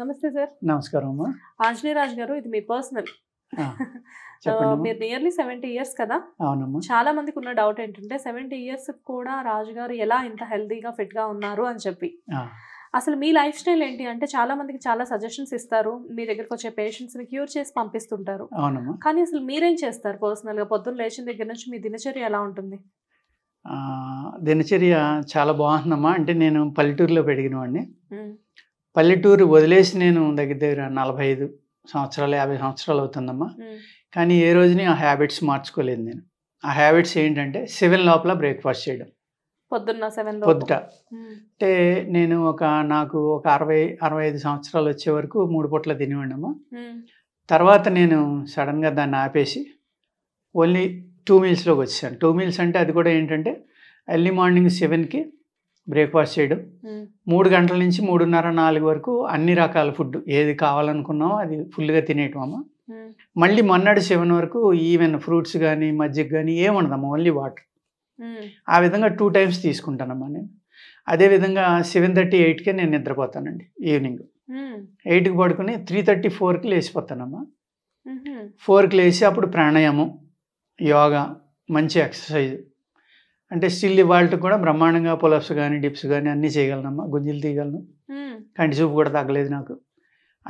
నమస్తే సార్ నమస్కారం అమ్మా ఆంజనేయరాజు గారు ఇది మీ పర్సనల్ మీరు నియర్లీ సెవెంటీ ఇయర్స్ కదా అవునమ్మా చాలా మందికి ఉన్న డౌట్ ఏంటంటే సెవెంటీ ఇయర్స్ కూడా రాజు గారు ఎలా ఇంత హెల్దీగా ఫిట్ గా ఉన్నారు అని చెప్పి అసలు మీ లైఫ్ స్టైల్ ఏంటి అంటే చాలా మందికి చాలా సజెషన్స్ ఇస్తారు మీ దగ్గరకు వచ్చే పేషెంట్స్ ని క్యూర్ చేసి పంపిస్తుంటారు కానీ అసలు మీరేం చేస్తారు పర్సనల్ గా పొద్దున్న లేచిన దగ్గర నుంచి మీ దినచర్య ఎలా ఉంటుంది దినచర్య చాలా బాగుందమ్మా అంటే నేను పల్లెటూరులో పెరిగిన వాడిని పల్లెటూరు వదిలేసి నేను దగ్గర దగ్గర నలభై ఐదు సంవత్సరాలు యాభై సంవత్సరాలు అవుతుందమ్మా కానీ ఏ రోజుని ఆ హ్యాబిట్స్ మార్చుకోలేదు నేను ఆ హ్యాబిట్స్ ఏంటంటే సెవెన్ లోపల బ్రేక్ఫాస్ట్ చేయడం పొద్దున్న సెవెన్ పొద్దుట అంటే నేను ఒక నాకు ఒక అరవై అరవై ఐదు సంవత్సరాలు వచ్చే వరకు మూడు పొట్ల తినివ్వండమ్మా తర్వాత నేను సడన్గా దాన్ని ఆపేసి ఓన్లీ టూ మీల్స్లోకి వచ్చేసాను టూ మీల్స్ అంటే అది కూడా ఏంటంటే ఎర్లీ మార్నింగ్ సెవెన్కి బ్రేక్ఫాస్ట్ చేయడం మూడు గంటల నుంచి మూడున్నర నాలుగు వరకు అన్ని రకాల ఫుడ్ ఏది కావాలనుకున్నామో అది ఫుల్గా తినేయటం అమ్మ మళ్ళీ మొన్నటి సెవెన్ వరకు ఈవెన్ ఫ్రూట్స్ కానీ మజ్జిగ కానీ ఏముండదమ్మా ఓన్లీ వాటర్ ఆ విధంగా టూ టైమ్స్ తీసుకుంటానమ్మా నేను అదేవిధంగా సెవెన్ థర్టీ ఎయిట్కే నేను నిద్రపోతానండి ఈవినింగ్ ఎయిట్కి పడుకుని త్రీ థర్టీ ఫోర్కి లేచిపోతానమ్మా ఫోర్కి లేచి అప్పుడు ప్రాణాయామం యోగా మంచి ఎక్సర్సైజ్ అంటే స్టిల్ ఇవాళ కూడా బ్రహ్మాండంగా పులప్స్ కానీ డిప్స్ కానీ అన్నీ చేయగలనమ్మా గుంజులు తీయగలను కంటి చూపు కూడా తగ్గలేదు నాకు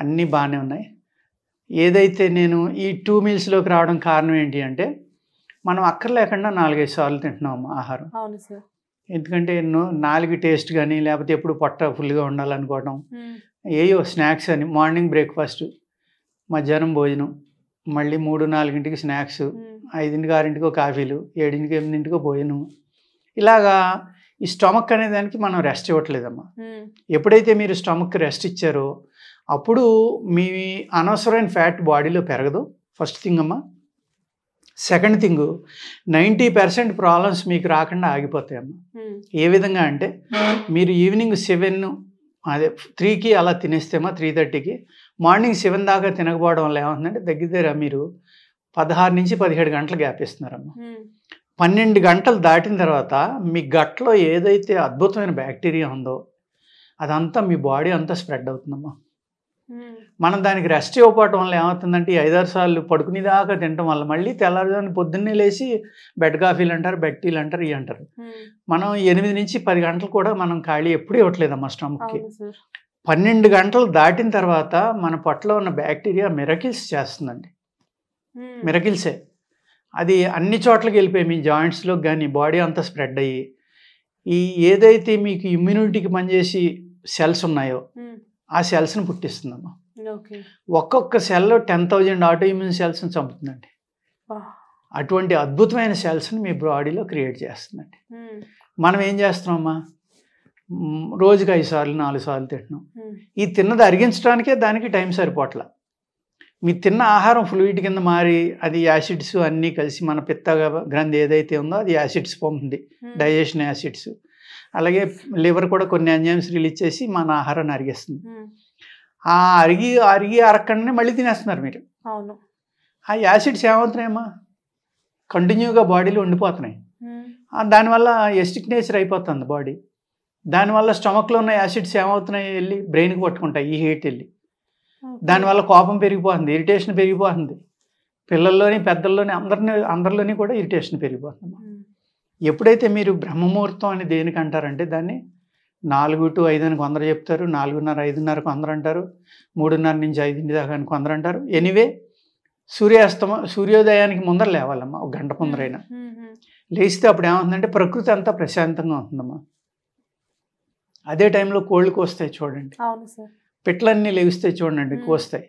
అన్నీ బాగానే ఉన్నాయి ఏదైతే నేను ఈ టూ మీల్స్లోకి రావడం కారణం ఏంటి అంటే మనం అక్కర్లేకుండా నాలుగైదు సార్లు తింటున్నాం ఆహారం ఎందుకంటే ఎన్నో నాలుగు టేస్ట్ కానీ లేకపోతే ఎప్పుడు పొట్ట ఫుల్గా ఉండాలనుకోవడం ఏయో స్నాక్స్ అని మార్నింగ్ బ్రేక్ఫాస్ట్ మధ్యాహ్నం భోజనం మళ్ళీ మూడు నాలుగింటికి స్నాక్స్ ఐదింటికి ఆరింటికో కాఫీలు ఏడింటికి ఎనిమిదింటికో భోజనం ఇలాగా ఈ స్టమక్ అనే దానికి మనం రెస్ట్ ఇవ్వట్లేదమ్మా ఎప్పుడైతే మీరు స్టమక్ రెస్ట్ ఇచ్చారో అప్పుడు మీ అనవసరమైన ఫ్యాట్ బాడీలో పెరగదు ఫస్ట్ థింగ్ అమ్మా second thing ninety percent problems మీకు రాకుండా ఆగిపోతాయమ్మా ఏ విధంగా అంటే మీరు ఈవినింగ్ సెవెన్ అదే త్రీకి అలా తినేస్తేమా త్రీ థర్టీకి మార్నింగ్ సెవెన్ దాకా తినకపోవడం వల్ల ఏమవుతుందంటే దగ్గర మీరు పదహారు నుంచి పదిహేడు గంటలు గ్యాప్ ఇస్తున్నారమ్మా పన్నెండు గంటలు దాటిన తర్వాత మీ గట్లో ఏదైతే అద్భుతమైన బ్యాక్టీరియా ఉందో అదంతా మీ బాడీ అంతా స్ప్రెడ్ అవుతుందమ్మా మనం దానికి రెస్ట్ ఇవ్వకపోవటం వల్ల ఏమవుతుందంటే ఈ ఐదారు సార్లు పడుకునేదాకా తినటం వల్ల మళ్ళీ తెల్లారుజామున పొద్దున్నే లేచి బెడ్ కాఫీలు అంటారు బెడ్ టీలు అంటారు ఇవి అంటారు మనం ఎనిమిది నుంచి పది గంటలు కూడా మనం ఖాళీ ఎప్పుడూ ఇవ్వట్లేదమ్మా స్టమక్కి పన్నెండు గంటలు దాటిన తర్వాత మన పొట్టలో ఉన్న బ్యాక్టీరియా మిరకిల్స్ చేస్తుందండి మిరకిల్సే అది అన్ని చోట్లకి వెళ్ళిపోయి మీ జాయింట్స్లోకి కానీ బాడీ అంతా స్ప్రెడ్ అయ్యి ఈ ఏదైతే మీకు ఇమ్యూనిటీకి పనిచేసి సెల్స్ ఉన్నాయో ఆ సెల్స్ని పుట్టిస్తుందమ్మా ఒక్కొక్క cell ten thousand auto immune సెల్స్ని చంపుతుందండి అటువంటి అద్భుతమైన సెల్స్ని మీ బాడీలో క్రియేట్ చేస్తుందండి మనం ఏం చేస్తున్నామమ్మా రోజుకి ఐదు సార్లు నాలుగు సార్లు తింటున్నాం ఈ తిన్నది అరిగించడానికే దానికి టైం సరిపోట్లా మీ తిన్న ఆహారం ఫ్లూయిడ్ కింద మారి అది యాసిడ్స్ అన్నీ కలిసి మన పిత్త గ్రంథి ఏదైతే ఉందో అది యాసిడ్స్ పోతుంది డైజెషన్ యాసిడ్స్ అలాగే లివర్ కూడా కొన్ని ఎంజైమ్స్ రిలీజ్ చేసి మన ఆహారాన్ని అరిగేస్తుంది hmm. ఆ అరిగి అరిగి అరకండి మళ్ళీ తినేస్తున్నారు మీరు అవును ఆ యాసిడ్స్ ఏమవుతున్నాయమ్మా కంటిన్యూగా బాడీలో ఉండిపోతున్నాయి hmm. దానివల్ల ఎస్టిక్ నేచర్ అయిపోతుంది బాడీ దానివల్ల స్టమక్లో ఉన్న యాసిడ్స్ ఏమవుతున్నాయి వెళ్ళి బ్రెయిన్కి పట్టుకుంటాయి ఈ హీట్ వెళ్ళి దానివల్ల కోపం పెరిగిపోతుంది ఇరిటేషన్ పెరిగిపోతుంది పిల్లల్లోని పెద్దల్లోని అందరిని అందరిలోని కూడా ఇరిటేషన్ పెరిగిపోతుంది ఎప్పుడైతే మీరు బ్రహ్మముహూర్తం అని దేనికి అంటారంటే దాన్ని నాలుగు టు ఐదు అని కొందరు చెప్తారు నాలుగున్నర ఐదున్నర కొందరు అంటారు మూడున్నర నుంచి ఐదింటి దాకా అని కొందరు అంటారు ఎనివే సూర్యాస్తమ సూర్యోదయానికి ముందర లేవాలమ్మా ఒక గంట ముందరైనా లేస్తే అప్పుడు ఏమవుతుందంటే ప్రకృతి అంతా ప్రశాంతంగా ఉంటుందమ్మా అదే టైంలో కోళ్ళు కోస్తాయి చూడండి పిట్లన్నీ లేవిస్తే చూడండి కోస్తాయి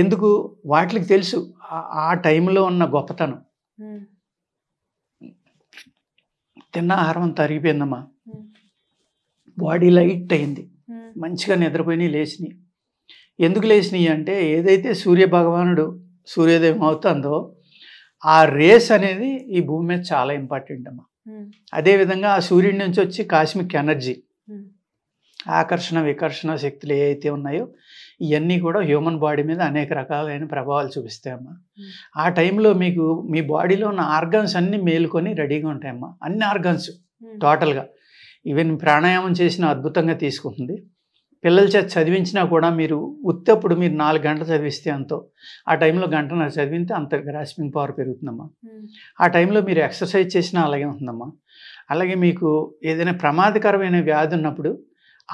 ఎందుకు వాటికి తెలుసు ఆ టైంలో ఉన్న గొప్పతనం తిన్న ఆహారం అంతా అరిగిపోయిందమ్మా బాడీ లైట్ అయింది మంచిగా నిద్రపోయినాయి లేచినాయి ఎందుకు లేచినాయి అంటే ఏదైతే సూర్య భగవానుడు సూర్యోదయం అవుతుందో ఆ రేస్ అనేది ఈ భూమి మీద చాలా ఇంపార్టెంట్ అమ్మా అదేవిధంగా ఆ సూర్యుడి నుంచి వచ్చి కాస్మిక్ ఎనర్జీ ఆకర్షణ వికర్షణ శక్తులు ఏవైతే ఉన్నాయో ఇవన్నీ కూడా హ్యూమన్ బాడీ మీద అనేక రకాలైన ప్రభావాలు చూపిస్తాయమ్మా ఆ టైంలో మీకు మీ బాడీలో ఉన్న ఆర్గన్స్ అన్నీ మేలుకొని రెడీగా ఉంటాయమ్మా అన్ని ఆర్గన్స్ టోటల్గా ఈవెన్ ప్రాణాయామం చేసిన అద్భుతంగా తీసుకుంటుంది పిల్లల చేత చదివించినా కూడా మీరు ఉత్తప్పుడు మీరు నాలుగు గంటలు చదివిస్తే అంతో ఆ టైంలో గంటన్నర చదివితే అంత గ్రాస్పింగ్ పవర్ పెరుగుతుందమ్మా ఆ టైంలో మీరు ఎక్సర్సైజ్ చేసినా అలాగే ఉంటుందమ్మా అలాగే మీకు ఏదైనా ప్రమాదకరమైన వ్యాధి ఉన్నప్పుడు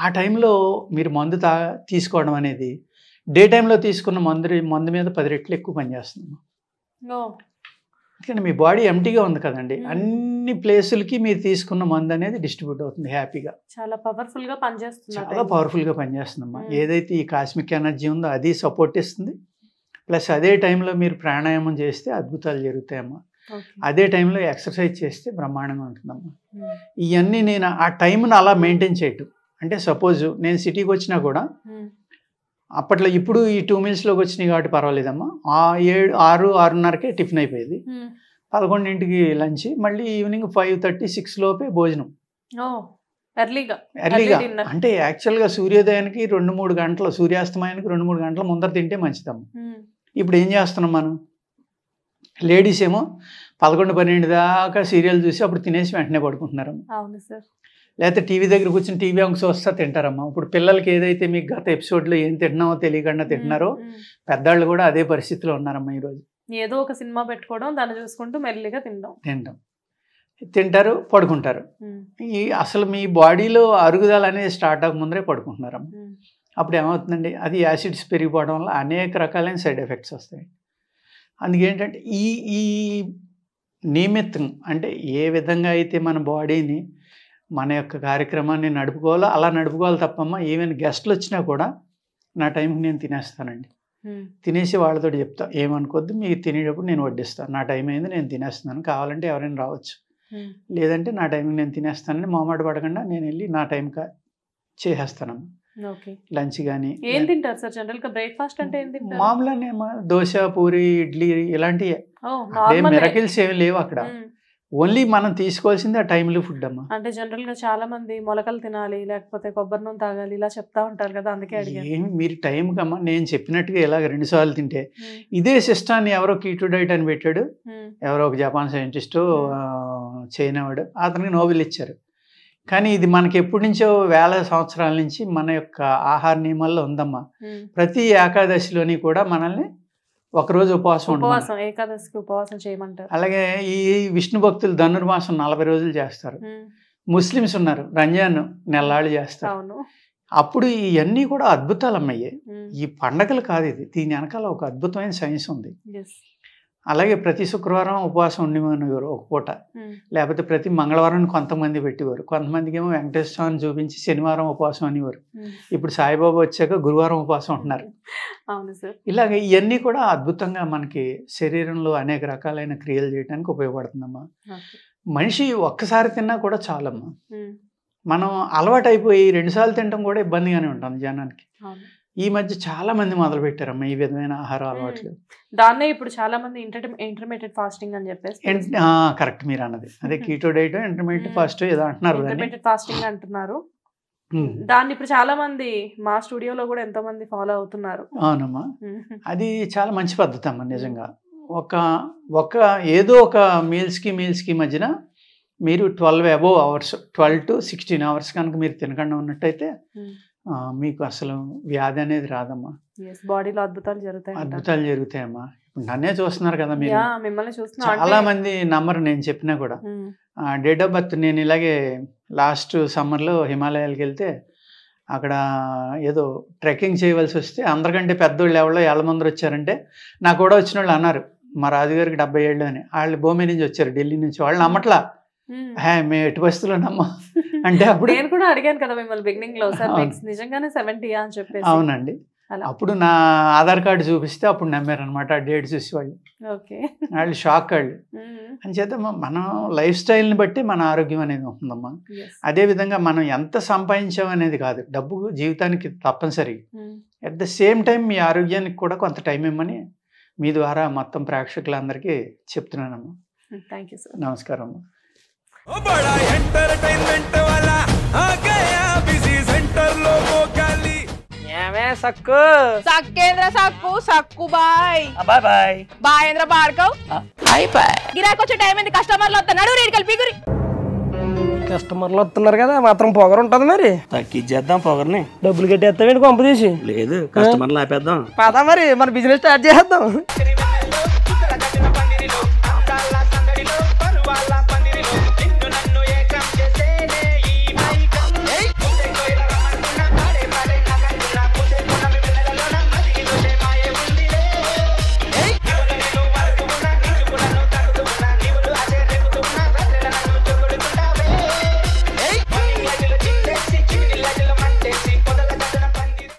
ఆ టైంలో మీరు మందు తా తీసుకోవడం అనేది డే టైంలో తీసుకున్న మందు మందు మీద పది రెట్లు ఎక్కువ పనిచేస్తుంది ఎందుకంటే మీ బాడీ ఎంటీగా ఉంది కదండి అన్ని ప్లేసులకి మీరు తీసుకున్న మందు అనేది డిస్ట్రిబ్యూట్ అవుతుంది హ్యాపీగా చాలా పవర్ఫుల్ గా పనిచేస్తుంది చాలా పవర్ఫుల్ గా పనిచేస్తుందమ్మా ఏదైతే ఈ కాస్మిక్ ఎనర్జీ ఉందో అది సపోర్ట్ ఇస్తుంది ప్లస్ అదే టైంలో మీరు ప్రాణాయామం చేస్తే అద్భుతాలు జరుగుతాయమ్మా అదే టైంలో ఎక్సర్సైజ్ చేస్తే బ్రహ్మాండంగా ఉంటుందమ్మా ఇవన్నీ నేను ఆ టైంను అలా మెయింటైన్ చేయటం అంటే సపోజ్ నేను సిటీకి వచ్చినా కూడా hmm. అప్పట్లో ఇప్పుడు ఈ టూ మినిట్స్లోకి వచ్చినాయి కాబట్టి పర్వాలేదమ్మా ఆ ఏడు ఆరు ఆరున్నరకే టిఫిన్ అయిపోయేది hmm. పదకొండింటికి లంచ్ మళ్ళీ ఈవినింగ్ ఫైవ్ థర్టీ సిక్స్ లోపే భోజనం ఎర్లీగా అంటే యాక్చువల్గా సూర్యోదయానికి రెండు మూడు గంటల సూర్యాస్తమయానికి రెండు మూడు గంటల ముందర తింటే మంచిదమ్మ hmm. ఇప్పుడు ఏం చేస్తున్నాం మనం లేడీస్ ఏమో పదకొండు పన్నెండు దాకా సీరియల్ చూసి అప్పుడు తినేసి వెంటనే పడుకుంటున్నారు లేకపోతే టీవీ దగ్గర కూర్చొని టీవీ అంశ వస్తా తింటారమ్మా ఇప్పుడు పిల్లలకి ఏదైతే మీకు గత ఎపిసోడ్లో ఏం తింటున్నామో తెలియకుండా తింటున్నారో పెద్దవాళ్ళు కూడా అదే పరిస్థితిలో ఉన్నారమ్మా ఈరోజు ఏదో ఒక సినిమా పెట్టుకోవడం దాన్ని చూసుకుంటూ మెల్లిగా తింటాం తింటాం తింటారు పడుకుంటారు ఈ అసలు మీ బాడీలో అరుగుదల అనేది స్టార్ట్ అవ్వక ముందరే పడుకుంటున్నారమ్మ అప్పుడు ఏమవుతుందండి అది యాసిడ్స్ పెరిగిపోవడం వల్ల అనేక రకాలైన సైడ్ ఎఫెక్ట్స్ వస్తాయి అందుకేంటంటే ఈ ఈ నియమిత్తం అంటే ఏ విధంగా అయితే మన బాడీని మన యొక్క కార్యక్రమాన్ని నడుపుకోవాలో అలా నడుపుకోవాలి తప్పమ్మ ఈవెన్ గెస్ట్లు వచ్చినా కూడా నా టైంకి నేను తినేస్తానండి తినేసి వాళ్ళతో చెప్తా ఏమనుకోద్దు మీకు తినేటప్పుడు నేను వడ్డిస్తాను నా టైం అయింది నేను తినేస్తున్నాను కావాలంటే ఎవరైనా రావచ్చు లేదంటే నా టైంకి నేను తినేస్తానని మామాట పడకుండా నేను వెళ్ళి నా టైంకి కా లంచ్ కానీ ఏం తింటారు సార్ జనరల్ గా బ్రేక్ఫాస్ట్ అంటే మామూలుగానే దోశ పూరి ఇడ్లీ ఇలాంటివి మిరకిల్స్ ఏమి లేవు అక్కడ ఓన్లీ మనం తీసుకోవాల్సింది ఆ టైంలో ఫుడ్ అమ్మా అంటే జనరల్ గా చాలా మంది మొలకలు తినాలి లేకపోతే కొబ్బరి నూనె తాగాలి ఇలా చెప్తా ఉంటారు కదా అందుకే ఏమి మీరు టైం కమ్మా నేను చెప్పినట్టుగా ఇలాగ రెండు సార్లు తింటే ఇదే సిస్టాన్ని ఎవరో టు డైట్ అని పెట్టాడు ఎవరో ఒక జపాన్ సైంటిస్టు చైనా వాడు అతనికి నోబెల్ ఇచ్చారు కానీ ఇది మనకి ఎప్పటి నుంచో వేల సంవత్సరాల నుంచి మన యొక్క ఆహార నియమాల్లో ఉందమ్మా ప్రతి ఏకాదశిలోని కూడా మనల్ని ఒకరోజు ఉపవాసం ఉపవాసం ఏకాదశికి ఉపవాసం చేయమంటారు అలాగే ఈ విష్ణు భక్తులు ధనుర్మాసం నలభై రోజులు చేస్తారు ముస్లిమ్స్ ఉన్నారు రంజాన్ నెల్లాళ్ళు చేస్తారు అప్పుడు ఇవన్నీ కూడా అద్భుతాలు అమ్మాయి ఈ పండగలు కాదు ఇది దీని వెనకాల ఒక అద్భుతమైన సైన్స్ ఉంది అలాగే ప్రతి శుక్రవారం ఉపవాసం ఉండేవారు ఒక పూట లేకపోతే ప్రతి మంగళవారం కొంతమంది పెట్టేవారు కొంతమందికి ఏమో వెంకటేశ్వర స్వామిని చూపించి శనివారం ఉపవాసం అనేవారు ఇప్పుడు సాయిబాబా వచ్చాక గురువారం ఉపవాసం ఉంటున్నారు అవును సార్ ఇలాగ ఇవన్నీ కూడా అద్భుతంగా మనకి శరీరంలో అనేక రకాలైన క్రియలు చేయడానికి ఉపయోగపడుతుందమ్మా మనిషి ఒక్కసారి తిన్నా కూడా చాలమ్మా మనం అలవాటు అయిపోయి రెండుసార్లు తినడం కూడా ఇబ్బందిగానే ఉంటుంది జనానికి ఈ మధ్య చాలా మంది మొదలు పెట్టారమ్మా ఈ విధమైన ఆహార అలవాట్లు దాన్నే ఇప్పుడు చాలా మంది ఇంటర్మీడియట్ ఫాస్టింగ్ అని చెప్పేసి కరెక్ట్ మీరు అన్నది అదే కీటో డైట్ ఇంటర్మీడియట్ ఫాస్ట్ ఏదో అంటున్నారు ఫాస్టింగ్ అంటున్నారు దాన్ని ఇప్పుడు చాలా మంది మా స్టూడియోలో కూడా ఎంతో మంది ఫాలో అవుతున్నారు అవునమ్మా అది చాలా మంచి పద్ధతి అమ్మా నిజంగా ఒక ఒక ఏదో ఒక మీల్స్ కి మీల్స్ కి మధ్యన మీరు twelve above hours twelve to sixteen hours కనుక మీరు తినకుండా ఉన్నట్టయితే మీకు అసలు వ్యాధి అనేది రాదమ్మా బాడీలో అద్భుతాలు జరుగుతాయి అద్భుతాలు జరుగుతాయమ్మా ఇప్పుడు నన్నే చూస్తున్నారు కదా మీరు చాలా మంది నమ్మరు నేను చెప్పినా కూడా డేట్ ఆఫ్ బర్త్ నేను ఇలాగే లాస్ట్ సమ్మర్లో హిమాలయాలకు వెళ్తే అక్కడ ఏదో ట్రెక్కింగ్ చేయవలసి వస్తే అందరికంటే పెద్దోళ్ళు ఎవరో ఏళ్ళ ముందరు వచ్చారంటే నాకు కూడా వచ్చిన వాళ్ళు అన్నారు మా రాజుగారికి డెబ్బై ఏళ్ళు అని వాళ్ళు భూమి నుంచి వచ్చారు ఢిల్లీ నుంచి వాళ్ళు నమ్మట్లా మేము ఎటు పరిస్థితుల్లోనమ్మా అంటే అప్పుడు నేను కూడా అడిగాను కదా మిమ్మల్ని బిగినింగ్ లో సార్ నిజంగానే సెవెంటీయా అని చెప్పి అవునండి అప్పుడు నా ఆధార్ కార్డు చూపిస్తే అప్పుడు నమ్మారనమాట ఆ డేట్ చూసి వాళ్ళు వాళ్ళు షాక్ వాళ్ళు అని చేత మనం లైఫ్ స్టైల్ని బట్టి మన ఆరోగ్యం అనేది ఉంటుందమ్మా అదేవిధంగా మనం ఎంత సంపాదించాం అనేది కాదు డబ్బు జీవితానికి తప్పనిసరి అట్ ద సేమ్ టైం మీ ఆరోగ్యానికి కూడా కొంత టైం ఇమ్మని మీ ద్వారా మొత్తం ప్రేక్షకులందరికీ చెప్తున్నానమ్మా థ్యాంక్ యూ సార్ నమస్కారం అమ్మా बड़ा एंटरटेनमेंट वाला आ गया बिजी सेंटर लोगों का ली ఏమే సక్కు సక్కేంద్ర సక్కు సక్కు బాయ్ బాయ్ బాయ్ బాయ్ ఏంద్ర బాడకవు బాయ్ బాయ్ గిరాకొచ్చే టైం ఏంది కస్టమర్లు వస్తా నడు రేడికల్ పీగురి కస్టమర్లు వస్తున్నారు కదా మాత్రం పొగరు ఉంటది మరి తగ్గించేద్దాం పొగర్ని డబ్బులు కట్టేస్తామేంటి కొంప తీసి లేదు కస్టమర్లు ఆపేద్దాం పదా మరి మన బిజినెస్ స్టార్ట్ చేద్దాం